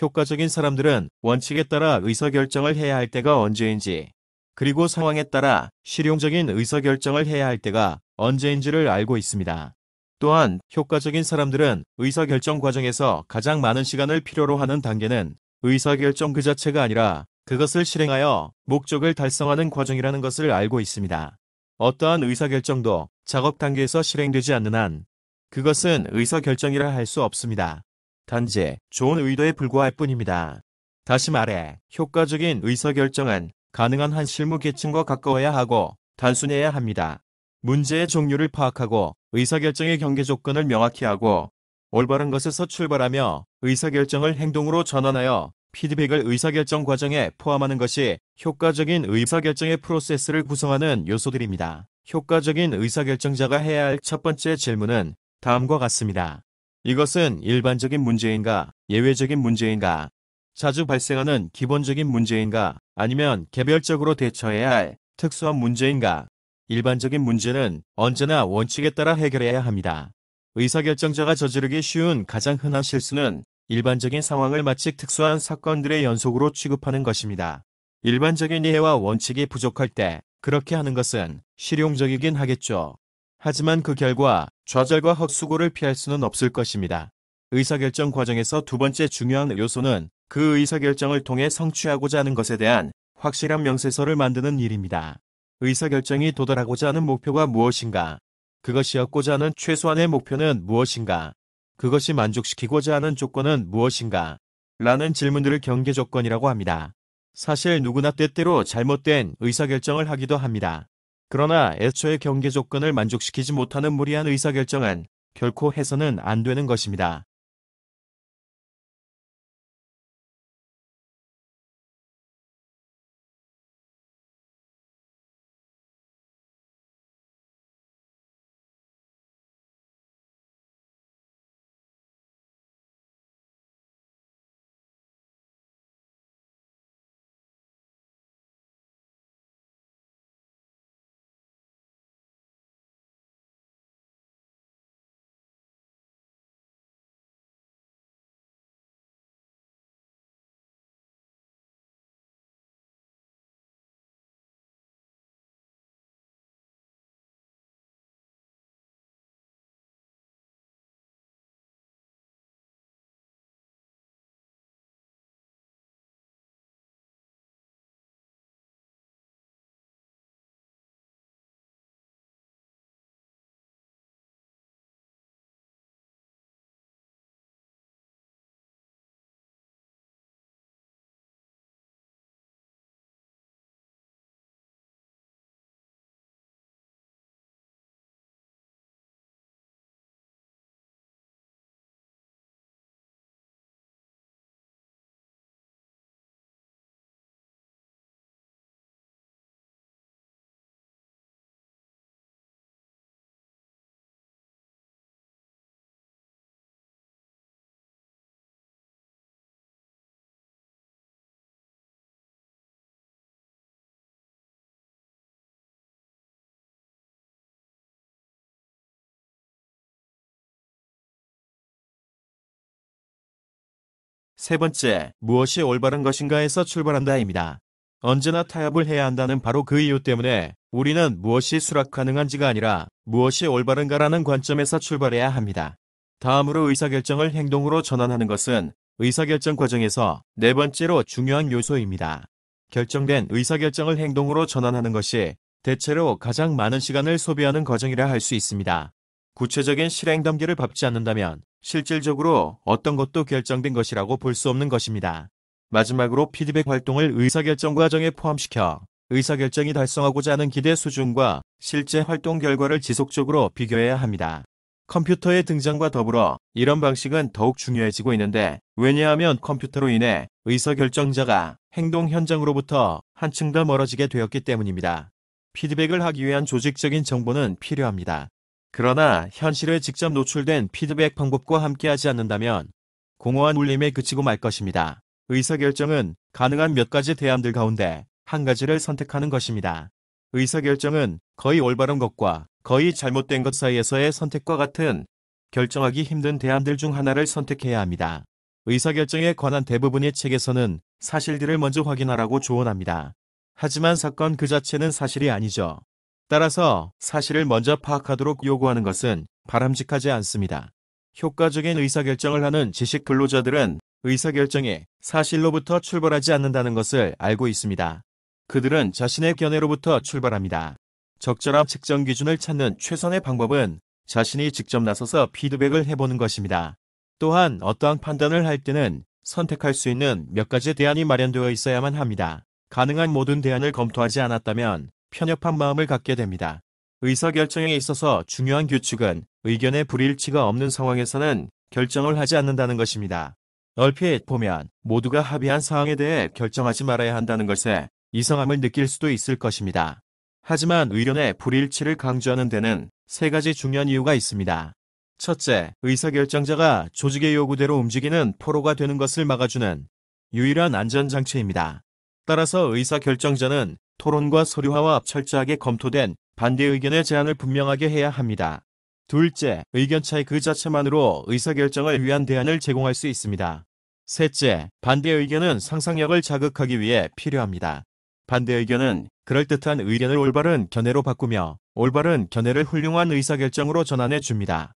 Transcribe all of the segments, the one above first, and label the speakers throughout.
Speaker 1: 효과적인 사람들은 원칙에 따라 의사결정을 해야 할 때가 언제인지 그리고 상황에 따라 실용적인 의사결정을 해야 할 때가 언제인지를 알고 있습니다. 또한 효과적인 사람들은 의사결정 과정에서 가장 많은 시간을 필요로 하는 단계는 의사결정 그 자체가 아니라 그것을 실행하여 목적을 달성하는 과정이라는 것을 알고 있습니다. 어떠한 의사결정도 작업 단계에서 실행되지 않는 한 그것은 의사결정이라 할 수 없습니다. 단지 좋은 의도에 불과할 뿐입니다. 다시 말해 효과적인 의사결정은 가능한 한 실무계층과 가까워야 하고 단순해야 합니다. 문제의 종류를 파악하고 의사결정의 경계 조건을 명확히 하고 올바른 것에서 출발하며 의사결정을 행동으로 전환하여 피드백을 의사결정 과정에 포함하는 것이 효과적인 의사결정의 프로세스를 구성하는 요소들입니다. 효과적인 의사결정자가 해야 할 첫 번째 질문은 다음과 같습니다. 이것은 일반적인 문제인가 예외적인 문제인가 자주 발생하는 기본적인 문제인가 아니면 개별적으로 대처해야 할 특수한 문제인가 일반적인 문제는 언제나 원칙에 따라 해결해야 합니다. 의사결정자가 저지르기 쉬운 가장 흔한 실수는 일반적인 상황을 마치 특수한 사건들의 연속으로 취급하는 것입니다. 일반적인 이해와 원칙이 부족할 때 그렇게 하는 것은 실용적이긴 하겠죠. 하지만 그 결과 좌절과 헛수고를 피할 수는 없을 것입니다. 의사결정 과정에서 두 번째 중요한 요소는 그 의사결정을 통해 성취하고자 하는 것에 대한 확실한 명세서를 만드는 일입니다. 의사결정이 도달하고자 하는 목표가 무엇인가? 그것이었고자 하는 최소한의 목표는 무엇인가? 그것이 만족시키고자 하는 조건은 무엇인가? 라는 질문들을 경계 조건이라고 합니다. 사실 누구나 때때로 잘못된 의사결정을 하기도 합니다. 그러나 애초에 경계 조건을 만족시키지 못하는 무리한 의사결정은 결코 해서는 안 되는 것입니다. 세 번째, 무엇이 올바른 것인가에서 출발한다입니다. 언제나 타협을 해야 한다는 바로 그 이유 때문에 우리는 무엇이 수락 가능한지가 아니라 무엇이 올바른가라는 관점에서 출발해야 합니다. 다음으로 의사결정을 행동으로 전환하는 것은 의사결정 과정에서 네 번째로 중요한 요소입니다. 결정된 의사결정을 행동으로 전환하는 것이 대체로 가장 많은 시간을 소비하는 과정이라 할 수 있습니다. 구체적인 실행 단계를 밟지 않는다면 실질적으로 어떤 것도 결정된 것이라고 볼 수 없는 것입니다. 마지막으로 피드백 활동을 의사결정 과정에 포함시켜 의사결정이 달성하고자 하는 기대 수준과 실제 활동 결과를 지속적으로 비교해야 합니다. 컴퓨터의 등장과 더불어 이런 방식은 더욱 중요해지고 있는데 왜냐하면 컴퓨터로 인해 의사결정자가 행동 현장으로부터 한층 더 멀어지게 되었기 때문입니다. 피드백을 하기 위한 조직적인 정보는 필요합니다. 그러나 현실에 직접 노출된 피드백 방법과 함께하지 않는다면 공허한 울림에 그치고 말 것입니다. 의사결정은 가능한 몇 가지 대안들 가운데 한 가지를 선택하는 것입니다. 의사결정은 거의 올바른 것과 거의 잘못된 것 사이에서의 선택과 같은 결정하기 힘든 대안들 중 하나를 선택해야 합니다. 의사결정에 관한 대부분의 책에서는 사실들을 먼저 확인하라고 조언합니다. 하지만 사건 그 자체는 사실이 아니죠. 따라서 사실을 먼저 파악하도록 요구하는 것은 바람직하지 않습니다. 효과적인 의사결정을 하는 지식 근로자들은 의사결정에 사실로부터 출발하지 않는다는 것을 알고 있습니다. 그들은 자신의 견해로부터 출발합니다. 적절한 측정 기준을 찾는 최선의 방법은 자신이 직접 나서서 피드백을 해보는 것입니다. 또한 어떠한 판단을 할 때는 선택할 수 있는 몇 가지 대안이 마련되어 있어야만 합니다. 가능한 모든 대안을 검토하지 않았다면 편협한 마음을 갖게 됩니다. 의사결정에 있어서 중요한 규칙은 의견의 불일치가 없는 상황에서는 결정을 하지 않는다는 것입니다. 얼핏 보면 모두가 합의한 사항에 대해 결정하지 말아야 한다는 것에 이상함을 느낄 수도 있을 것입니다. 하지만 의견의 불일치를 강조하는 데는 세 가지 중요한 이유가 있습니다. 첫째, 의사결정자가 조직의 요구대로 움직이는 포로가 되는 것을 막아주는 유일한 안전장치입니다. 따라서 의사결정자는 토론과 서류화와 철저하게 검토된 반대 의견의 제안을 분명하게 해야 합니다. 둘째, 의견 차이 그 자체만으로 의사결정을 위한 대안을 제공할 수 있습니다. 셋째, 반대 의견은 상상력을 자극하기 위해 필요합니다. 반대 의견은 그럴듯한 의견을 올바른 견해로 바꾸며 올바른 견해를 훌륭한 의사결정으로 전환해 줍니다.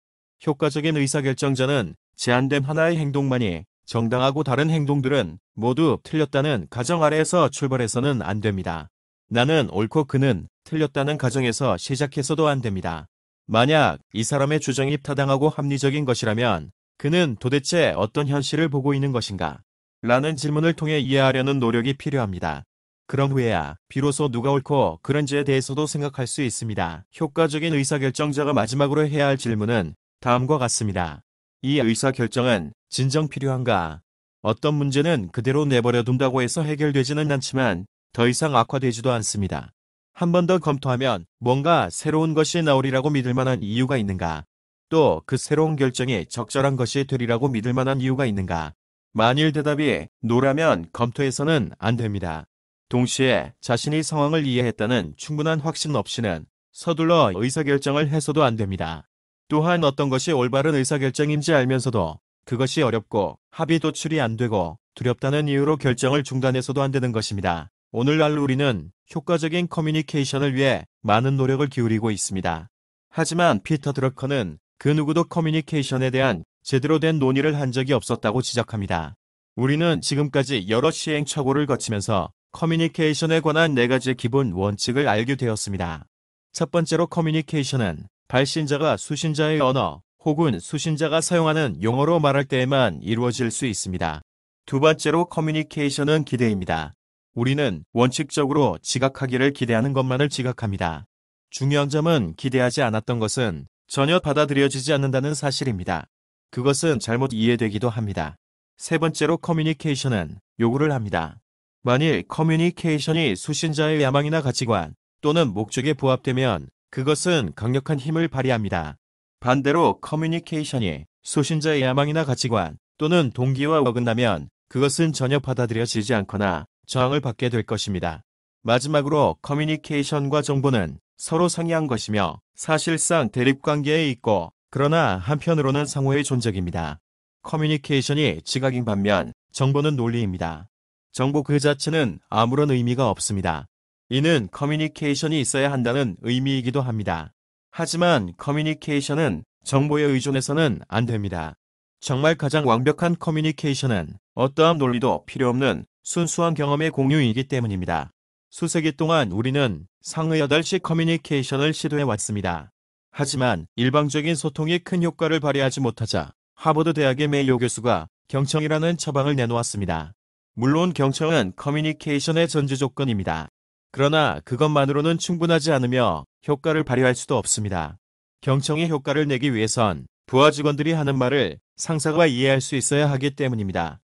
Speaker 1: 효과적인 의사결정자는 제한된 하나의 행동만이 정당하고 다른 행동들은 모두 틀렸다는 가정 아래에서 출발해서는 안 됩니다. 나는 옳고 그는 틀렸다는 가정에서 시작해서도 안 됩니다. 만약 이 사람의 주장이 타당하고 합리적인 것이라면 그는 도대체 어떤 현실을 보고 있는 것인가? 라는 질문을 통해 이해하려는 노력이 필요합니다. 그런 후에야 비로소 누가 옳고 그런지에 대해서도 생각할 수 있습니다. 효과적인 의사결정자가 마지막으로 해야 할 질문은 다음과 같습니다. 이 의사결정은 진정 필요한가? 어떤 문제는 그대로 내버려 둔다고 해서 해결되지는 않지만 더 이상 악화되지도 않습니다. 한 번 더 검토하면 뭔가 새로운 것이 나오리라고 믿을 만한 이유가 있는가? 또 그 새로운 결정이 적절한 것이 되리라고 믿을 만한 이유가 있는가? 만일 대답이 노라면 검토에서는안 됩니다. 동시에 자신이 상황을 이해했다는 충분한 확신 없이는 서둘러 의사결정을 해서도 안 됩니다. 또한 어떤 것이 올바른 의사결정인지 알면서도 그것이 어렵고 합의 도출이 안 되고 두렵다는 이유로 결정을 중단해서도 안 되는 것입니다. 오늘날 우리는 효과적인 커뮤니케이션을 위해 많은 노력을 기울이고 있습니다. 하지만 피터 드러커는 그 누구도 커뮤니케이션에 대한 제대로 된 논의를 한 적이 없었다고 지적합니다. 우리는 지금까지 여러 시행착오를 거치면서 커뮤니케이션에 관한 네 가지 기본 원칙을 알게 되었습니다. 첫 번째로 커뮤니케이션은 발신자가 수신자의 언어 혹은 수신자가 사용하는 용어로 말할 때에만 이루어질 수 있습니다. 두 번째로 커뮤니케이션은 기대입니다. 우리는 원칙적으로 지각하기를 기대하는 것만을 지각합니다. 중요한 점은 기대하지 않았던 것은 전혀 받아들여지지 않는다는 사실입니다. 그것은 잘못 이해되기도 합니다. 세 번째로 커뮤니케이션은 요구를 합니다. 만일 커뮤니케이션이 수신자의 야망이나 가치관 또는 목적에 부합되면 그것은 강력한 힘을 발휘합니다. 반대로 커뮤니케이션이 수신자의 야망이나 가치관 또는 동기와 어긋나면 그것은 전혀 받아들여지지 않거나 저항을 받게 될 것입니다. 마지막으로 커뮤니케이션과 정보는 서로 상이한 것이며 사실상 대립관계에 있고 그러나 한편으로는 상호의 존재입니다. 커뮤니케이션이 지각인 반면 정보는 논리입니다. 정보 그 자체는 아무런 의미가 없습니다. 이는 커뮤니케이션이 있어야 한다는 의미이기도 합니다. 하지만 커뮤니케이션은 정보에 의존해서는 안 됩니다. 정말 가장 완벽한 커뮤니케이션은 어떠한 논리도 필요 없는 순수한 경험의 공유이기 때문입니다. 수세기 동안 우리는 상의 8시 커뮤니케이션을 시도해왔습니다. 하지만 일방적인 소통이 큰 효과를 발휘하지 못하자 하버드 대학의 메이오 교수가 경청이라는 처방을 내놓았습니다. 물론 경청은 커뮤니케이션의 전제 조건입니다. 그러나 그것만으로는 충분하지 않으며 효과를 발휘할 수도 없습니다. 경청의 효과를 내기 위해선 부하 직원들이 하는 말을 상사가 이해할 수 있어야 하기 때문입니다.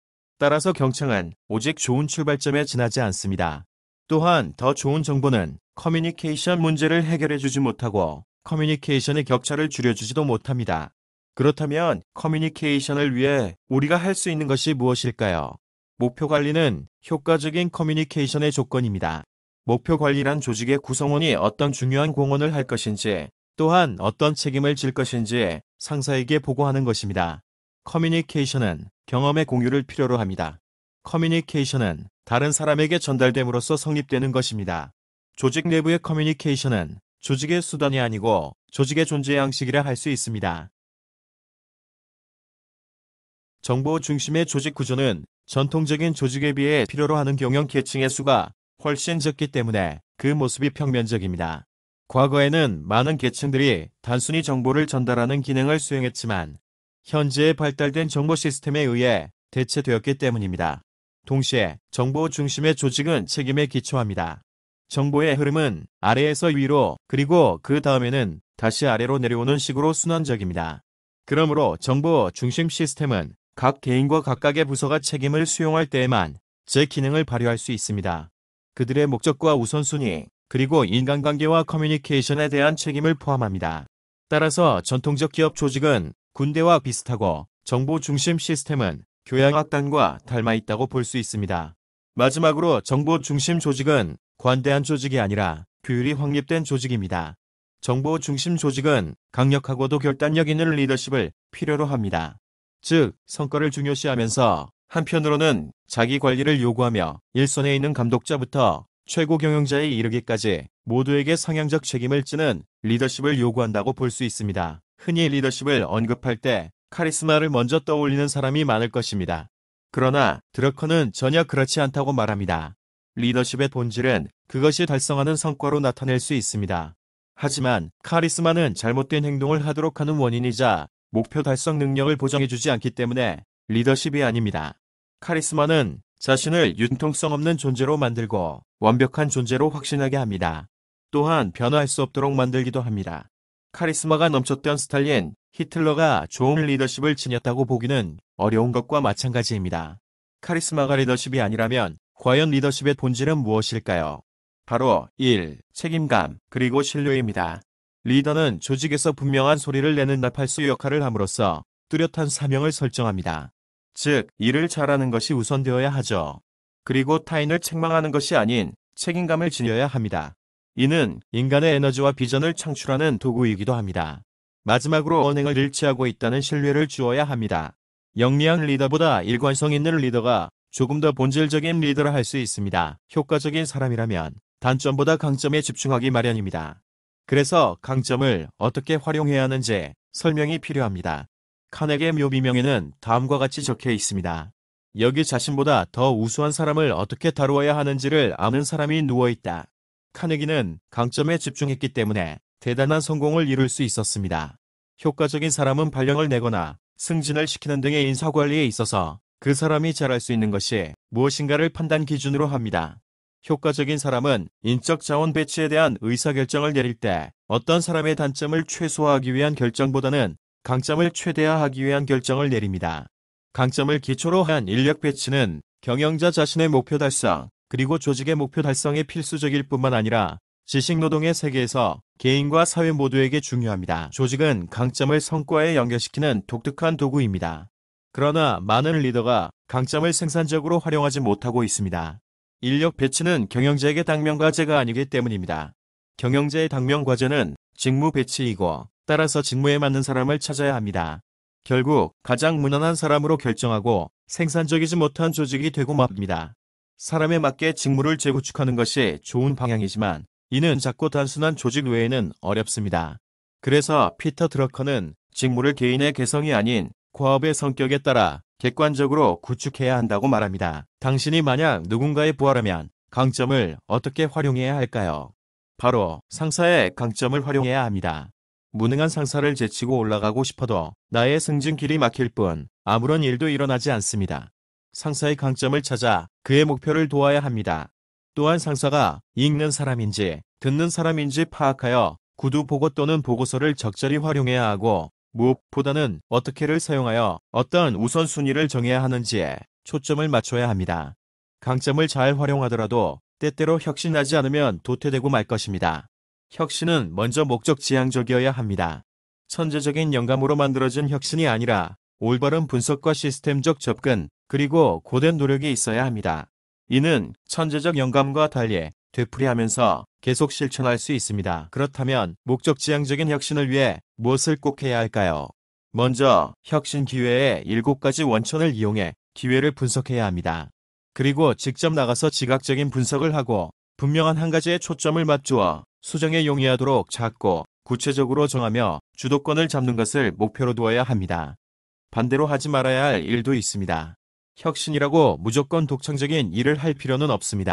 Speaker 1: 따라서 경청은 오직 좋은 출발점에 지나지 않습니다. 또한 더 좋은 정보는 커뮤니케이션 문제를 해결해주지 못하고 커뮤니케이션의 격차를 줄여주지도 못합니다. 그렇다면 커뮤니케이션을 위해 우리가 할 수 있는 것이 무엇일까요? 목표 관리는 효과적인 커뮤니케이션의 조건입니다. 목표 관리란 조직의 구성원이 어떤 중요한 공헌을 할 것인지 또한 어떤 책임을 질 것인지 상사에게 보고하는 것입니다. 커뮤니케이션은 경험의 공유를 필요로 합니다. 커뮤니케이션은 다른 사람에게 전달됨으로써 성립되는 것입니다. 조직 내부의 커뮤니케이션은 조직의 수단이 아니고 조직의 존재 양식이라 할 수 있습니다. 정보 중심의 조직 구조는 전통적인 조직에 비해 필요로 하는 경영 계층의 수가 훨씬 적기 때문에 그 모습이 평면적입니다. 과거에는 많은 계층들이 단순히 정보를 전달하는 기능을 수행했지만 현재의 발달된 정보 시스템에 의해 대체되었기 때문입니다. 동시에 정보 중심의 조직은 책임에 기초합니다. 정보의 흐름은 아래에서 위로 그리고 그 다음에는 다시 아래로 내려오는 식으로 순환적입니다. 그러므로 정보 중심 시스템은 각 개인과 각각의 부서가 책임을 수용할 때에만 제 기능을 발휘할 수 있습니다. 그들의 목적과 우선순위, 그리고 인간관계와 커뮤니케이션에 대한 책임을 포함합니다. 따라서 전통적 기업 조직은 군대와 비슷하고 정보 중심 시스템은 교양학단과 닮아 있다고 볼 수 있습니다. 마지막으로 정보 중심 조직은 관대한 조직이 아니라 규율이 확립된 조직입니다. 정보 중심 조직은 강력하고도 결단력 있는 리더십을 필요로 합니다. 즉, 성과를 중요시하면서 한편으로는 자기 관리를 요구하며 일선에 있는 감독자부터 최고 경영자에 이르기까지 모두에게 상향적 책임을 지는 리더십을 요구한다고 볼 수 있습니다. 흔히 리더십을 언급할 때 카리스마를 먼저 떠올리는 사람이 많을 것입니다. 그러나 드러커는 전혀 그렇지 않다고 말합니다. 리더십의 본질은 그것이 달성하는 성과로 나타낼 수 있습니다. 하지만 카리스마는 잘못된 행동을 하도록 하는 원인이자 목표 달성 능력을 보장해주지 않기 때문에 리더십이 아닙니다. 카리스마는 자신을 융통성 없는 존재로 만들고 완벽한 존재로 확신하게 합니다. 또한 변화할 수 없도록 만들기도 합니다. 카리스마가 넘쳤던 스탈린, 히틀러가 좋은 리더십을 지녔다고 보기는 어려운 것과 마찬가지입니다. 카리스마가 리더십이 아니라면 과연 리더십의 본질은 무엇일까요? 바로 1. 책임감 그리고 신뢰입니다. 리더는 조직에서 분명한 소리를 내는 나팔수 역할을 함으로써 뚜렷한 사명을 설정합니다. 즉, 일을 잘하는 것이 우선되어야 하죠. 그리고 타인을 책망하는 것이 아닌 책임감을 지녀야 합니다. 이는 인간의 에너지와 비전을 창출하는 도구이기도 합니다. 마지막으로 언행을 일치하고 있다는 신뢰를 주어야 합니다. 영리한 리더보다 일관성 있는 리더가 조금 더 본질적인 리더를 할수 있습니다. 효과적인 사람이라면 단점보다 강점에 집중하기 마련입니다. 그래서 강점을 어떻게 활용해야 하는지 설명이 필요합니다. 칸에게 묘비명에는 다음과 같이 적혀 있습니다. 여기 자신보다 더 우수한 사람을 어떻게 다루어야 하는지를 아는 사람이 누워있다. 카네기는 강점에 집중했기 때문에 대단한 성공을 이룰 수 있었습니다. 효과적인 사람은 발령을 내거나 승진을 시키는 등의 인사관리에 있어서 그 사람이 잘할 수 있는 것이 무엇인가를 판단 기준으로 합니다. 효과적인 사람은 인적 자원 배치에 대한 의사결정을 내릴 때 어떤 사람의 단점을 최소화하기 위한 결정보다는 강점을 최대화하기 위한 결정을 내립니다. 강점을 기초로 한 인력 배치는 경영자 자신의 목표 달성, 그리고 조직의 목표 달성에 필수적일 뿐만 아니라 지식노동의 세계에서 개인과 사회 모두에게 중요합니다. 조직은 강점을 성과에 연결시키는 독특한 도구입니다. 그러나 많은 리더가 강점을 생산적으로 활용하지 못하고 있습니다. 인력 배치는 경영자에게 당면과제가 아니기 때문입니다. 경영자의 당면과제는 직무 배치이고 따라서 직무에 맞는 사람을 찾아야 합니다. 결국 가장 무난한 사람으로 결정하고 생산적이지 못한 조직이 되고 맙니다. 사람에 맞게 직무를 재구축하는 것이 좋은 방향이지만 이는 작고 단순한 조직 외에는 어렵습니다. 그래서 피터 드러커는 직무를 개인의 개성이 아닌 과업의 성격에 따라 객관적으로 구축해야 한다고 말합니다. 당신이 만약 누군가의 부하라면 강점을 어떻게 활용해야 할까요? 바로 상사의 강점을 활용해야 합니다. 무능한 상사를 제치고 올라가고 싶어도 나의 승진 길이 막힐 뿐 아무런 일도 일어나지 않습니다. 상사의 강점을 찾아 그의 목표를 도와야 합니다. 또한 상사가 읽는 사람인지 듣는 사람인지 파악하여 구두 보고 또는 보고서를 적절히 활용해야 하고 무엇보다는 어떻게를 사용하여 어떠한 우선순위를 정해야 하는지에 초점을 맞춰야 합니다. 강점을 잘 활용하더라도 때때로 혁신하지 않으면 도태되고 말 것입니다. 혁신은 먼저 목적지향적이어야 합니다. 천재적인 영감으로 만들어진 혁신이 아니라 올바른 분석과 시스템적 접근, 그리고 고된 노력이 있어야 합니다. 이는 천재적 영감과 달리 되풀이하면서 계속 실천할 수 있습니다. 그렇다면 목적지향적인 혁신을 위해 무엇을 꼭 해야 할까요? 먼저 혁신 기회의 7가지 원천을 이용해 기회를 분석해야 합니다. 그리고 직접 나가서 지각적인 분석을 하고 분명한 한 가지에 초점을 맞추어 수정에 용이하도록 작고 구체적으로 정하며 주도권을 잡는 것을 목표로 두어야 합니다. 반대로 하지 말아야 할 일도 있습니다. 혁신이라고 무조건 독창적인 일을 할 필요는 없습니다.